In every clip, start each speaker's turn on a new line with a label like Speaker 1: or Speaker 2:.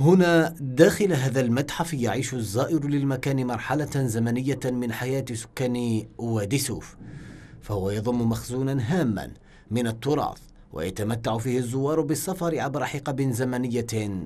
Speaker 1: هنا داخل هذا المتحف يعيش الزائر للمكان مرحلة زمنية من حياة سكان وادي سوف فهو يضم مخزونا هاما من التراث ويتمتع فيه الزوار بالسفر عبر حقب زمنية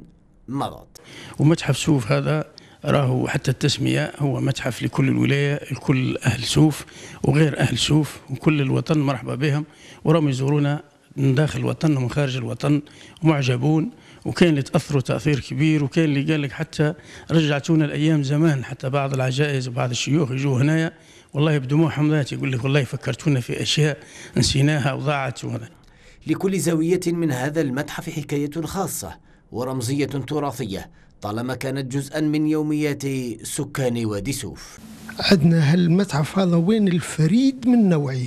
Speaker 1: مضت
Speaker 2: ومتحف سوف هذا راهو حتى التسمية هو متحف لكل الولاية لكل أهل سوف وغير أهل سوف وكل الوطن مرحبا بهم وراهم يزورونا من داخل الوطن ومن خارج الوطن ومعجبون وكان اللي تاثروا تاثير كبير وكان اللي قال لك حتى رجعتونا الايام زمان حتى بعض العجائز وبعض الشيوخ يجوا هنايا والله بدموعهم ذات يقول لك والله فكرتونا في اشياء نسيناها وضاعت
Speaker 1: لكل زاويه من هذا المتحف حكايه خاصه ورمزيه تراثيه طالما كانت جزءا من يوميات سكان وادي سوف
Speaker 3: عندنا هالمتحف هذا وين الفريد من نوعه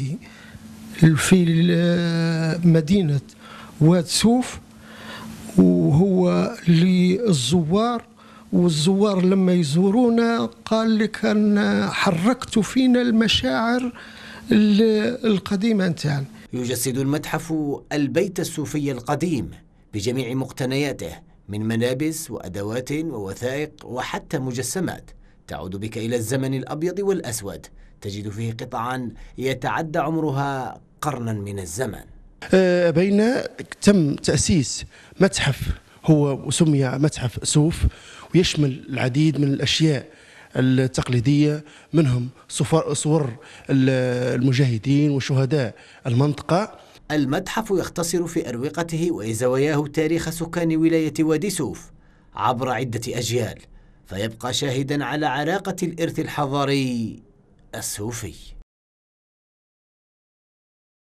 Speaker 3: في مدينة واد سوف وهو للزوار والزوار لما يزورونا قال لك أن حركت فينا المشاعر القديمة نتاعنا
Speaker 1: يجسد المتحف البيت الصوفي القديم بجميع مقتنياته من ملابس وأدوات ووثائق وحتى مجسمات تعود بك إلى الزمن الأبيض والأسود تجد فيه قطعا يتعدى عمرها قرنا من الزمن
Speaker 4: أه، بين تم تأسيس متحف هو سمي متحف سوف ويشمل العديد من الأشياء التقليدية منهم صور المجاهدين وشهداء
Speaker 1: المنطقة المتحف يختصر في أروقته وزواياه تاريخ سكان ولاية وادي سوف عبر عدة أجيال فيبقى شاهدا على علاقة الإرث الحضاري السوفي